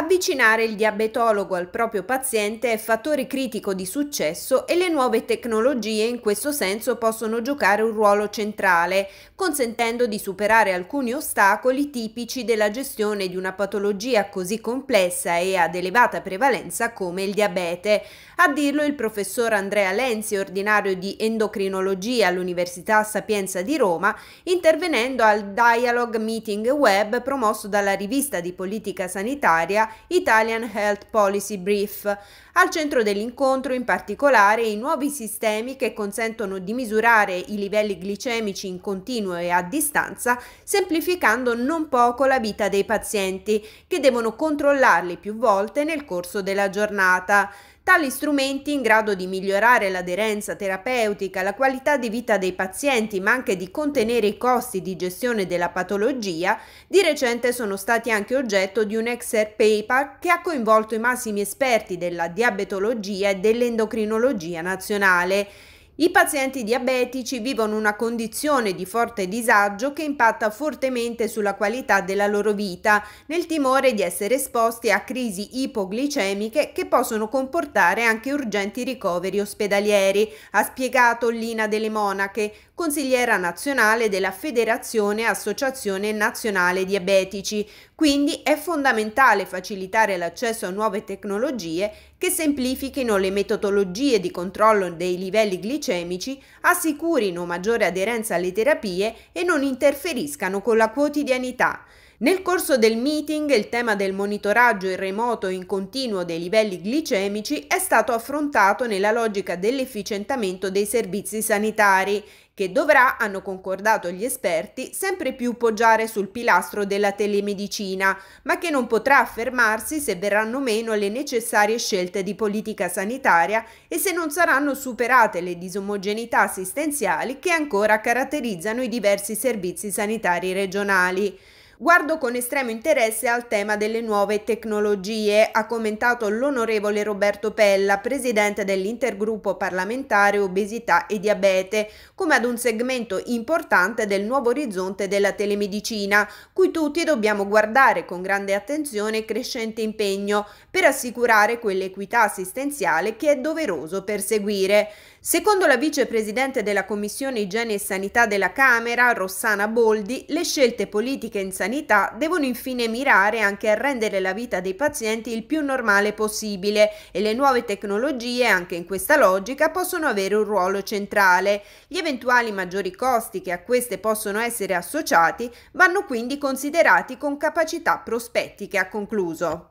Avvicinare il diabetologo al proprio paziente è fattore critico di successo e le nuove tecnologie in questo senso possono giocare un ruolo centrale, consentendo di superare alcuni ostacoli tipici della gestione di una patologia così complessa e ad elevata prevalenza come il diabete. A dirlo il professor Andrea Lenzi, ordinario di endocrinologia all'Università Sapienza di Roma, intervenendo al Dialogue Meeting Web promosso dalla rivista di politica sanitaria Italian Health Policy Brief. Al centro dell'incontro in particolare i nuovi sistemi che consentono di misurare i livelli glicemici in continuo e a distanza, semplificando non poco la vita dei pazienti, che devono controllarli più volte nel corso della giornata. Tali strumenti, in grado di migliorare l'aderenza terapeutica, la qualità di vita dei pazienti, ma anche di contenere i costi di gestione della patologia, di recente sono stati anche oggetto di un Excel paper che ha coinvolto i massimi esperti della diabetologia e dell'endocrinologia nazionale. I pazienti diabetici vivono una condizione di forte disagio che impatta fortemente sulla qualità della loro vita, nel timore di essere esposti a crisi ipoglicemiche che possono comportare anche urgenti ricoveri ospedalieri, ha spiegato Lina Delle Monache, consigliera nazionale della Federazione Associazione Nazionale Diabetici. Quindi è fondamentale facilitare l'accesso a nuove tecnologie che semplifichino le metodologie di controllo dei livelli glicemici glicemici assicurino maggiore aderenza alle terapie e non interferiscano con la quotidianità. Nel corso del meeting il tema del monitoraggio in remoto in continuo dei livelli glicemici è stato affrontato nella logica dell'efficientamento dei servizi sanitari, che dovrà, hanno concordato gli esperti, sempre più poggiare sul pilastro della telemedicina, ma che non potrà affermarsi se verranno meno le necessarie scelte di politica sanitaria e se non saranno superate le disomogeneità assistenziali che ancora caratterizzano i diversi servizi sanitari regionali. Guardo con estremo interesse al tema delle nuove tecnologie, ha commentato l'onorevole Roberto Pella, presidente dell'intergruppo parlamentare obesità e diabete, come ad un segmento importante del nuovo orizzonte della telemedicina, cui tutti dobbiamo guardare con grande attenzione e crescente impegno per assicurare quell'equità assistenziale che è doveroso perseguire. Secondo la vicepresidente della Commissione Igiene e Sanità della Camera, Rossana Boldi, le scelte politiche in sanità sanità devono infine mirare anche a rendere la vita dei pazienti il più normale possibile e le nuove tecnologie, anche in questa logica, possono avere un ruolo centrale. Gli eventuali maggiori costi che a queste possono essere associati vanno quindi considerati con capacità prospettiche, ha concluso.